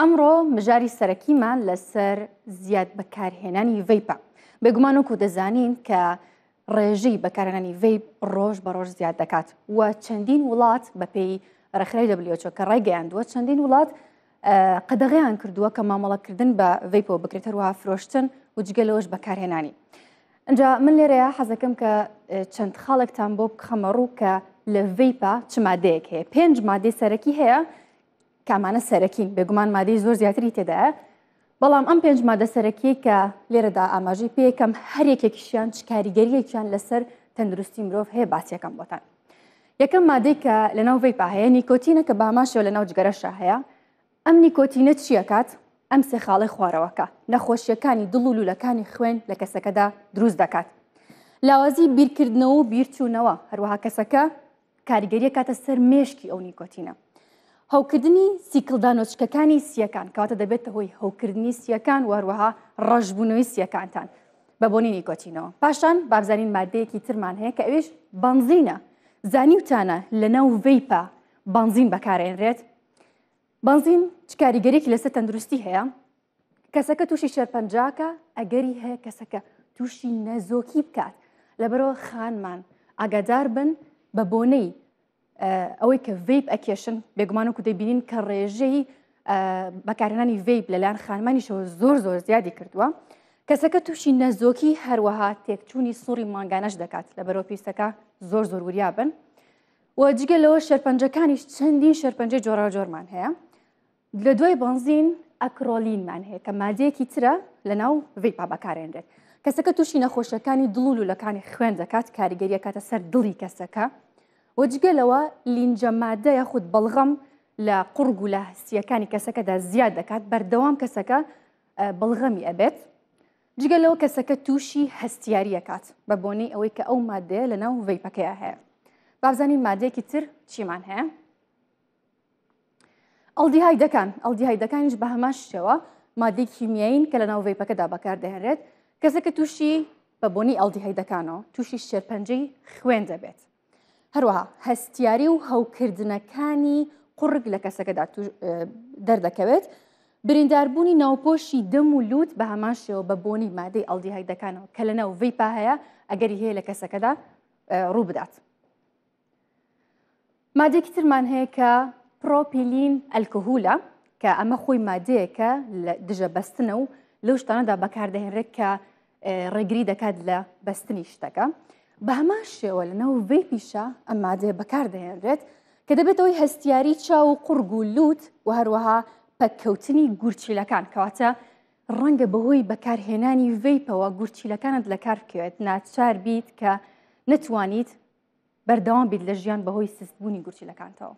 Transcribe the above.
ئەمڕۆ مژاری سەرەکیمان لەسەر زیاد بەکارهێنانی ڤیپە بێگومان وکو دەزانین کە ڕێژی بەکارێنانی ڤیب ڕۆژ بە ڕۆژ زیاد دەکات و چەندین وڵات بە پێی رەخرای دەبلیۆچۆ کە ڕێگەیاندووە چەندین وڵات قەدەغیان کردووە کە مامەڵەکردن بە ڤیپەوە بکرێتەوە فرۆشتن و جگەلەوەش بەکارهێنانی. ئەجا من لێرەیە حەزەکەم کە چەند خاڵێکتان بۆ بخەمە ڕوو کە لە ڤیپا چ مادەیەک هەیە پێنج مادەی سەرەکی هەیە کامانە سەرەکین بێگومان مادەی زۆر زیاتری تێدایە بەڵام ئەم پێنج مادە سەرەکی کە لێرەدا ئاماژی پێکەم هەرێکێکیشیان چکاریگەریەکیان لەسەر تەندروستی مرۆڤ هەیە باسیەکەم بۆتان. یەکەم مادەی کە لەناو وی پاهەیە نیکۆتینە کە باماشەوە لەناو جگەرەشە هەیە ئەم نیکۆتینە چیەکات ئەم سێخاڵی خوارەوەکە نەخۆشیەکانی دڵ و لولەکانی خوێن لە کەسەکەدا دروست دەکات. لاوازی بیرکردنەوە و بیرچوونەوە هەروەها کەسەکە کاریگەریە کاتە سەر مێشکی ئەو نیکۆتینە. هەوکردنی سیکلدانۆچکەکانی سیەکان کەواتە دەبێتە هۆی هەوکردنی سیەکان وەروەها ڕەژبوونەوەی سیەکانتان بە بۆنینی کۆچینەوە پاشان بابزانین مادەیەکی ترمان هەیە کە ئەوێش بنزینە زانیوتانە لە ناو ڤیپا بنزین بەکارێنرێت بنزین چکاریگەرێکی لەسەر تەندروستی هەیە کەسەکە تووشی شەرپەنجاکە ئەگەری هەیە کەسەکە تووشی نەزۆکی بکات لەبەرەوە خانمان ئاگادار بن بە بۆنەی ئەوەی کە ڤیب ئەکێشن بێگومانە و دەبینین کە ڕێژەی بەکارهێنانی ڤیب لەلایەن خانمانیشەوە زۆر زۆر زیادی کردووە کەسەکە تووشی نەزۆکی هەروەها تێکچوونی سووری ماگانەش دەکات لە بەرەوپیسەکە زۆر زۆر وریا بن و جگە لەوە شەرپەنجەکانیش چەندین شەرپەنجە جۆرا جۆرمان هەیە لە دوای بنزین ئەکرۆلینمان هەیە کە مادەیەکی ترە لە ناو ڤیپا بەکارێنرێت کەسەکە تووشی نەخۆشەکانی دڵ و لەکانی خوێن دەکات کاریگەریە کاتە سەر دڵی کەسەکە وەجگەلەوە لینجە مادە یاخود بەڵغەم لە قورگ و لە هەستیەکانی کەسەکەدا زیاد دەکات بەردەوام کەسەکە بەڵغەمی ئەبێت جگەلەوە کەسەکە تووشی هەستیاریەکات بە بۆنەی ئەوەی کە ئەو مادەیە لە ناو ڤیپەکەیە هەیە بابزانین مادەیەکی تر چیمان هەیە ئەڵدیهای دەکان ئەڵدیهای دەکانیش بە هەماش شێوە مادەی کیمیایین کە لە ناو ڤیپەکەدا بەکاردەهێنرێت کەسەکە تووشی بە بۆنی ئەڵدیهای دەکانەوە تووشی شێرپەنجەی خوێن دەبێت هەروەها هەستیاری و هەوکردنەکانی قڕگ لە کەسەکەدا دەردەکەوێت برینداربوونی ناوپۆشی دەم و لووت بە هەماشەوە بە بۆنی مادەی ئەڵدیهای دەکانەوە کە لە ناو ڤیپا هەیە ئەگەری هەیە لە کەسەکەدا ڕوو بدات. مادێکی ترمان هەیە کە پرۆپیلین ئەلکهولە کە ئەمە خۆی مادەیەکە دژە بەستنە و لەو شتانەدا بەکاردەهێنرێت کە ڕێگری دەکات لە بەستنی شتەکە. بە هەمان شێوە لەنەو وی پیشە ئەم مادێ بەکاردەهێنرێت کە دەبێتەوەی هەستیاری چاو و قورگ و لووت و هەروەها پەککەوتنی گورچیلەکان کەواتە ڕەنگە بەهۆی بەکارهێنانی ویپەوە گورچیلەکانت لە کارکەوێت ناچار بیت کە نتوانیت بەردەوام بیت لە ژیان بەهۆی سستبوونی گورچیلەکانتەوە.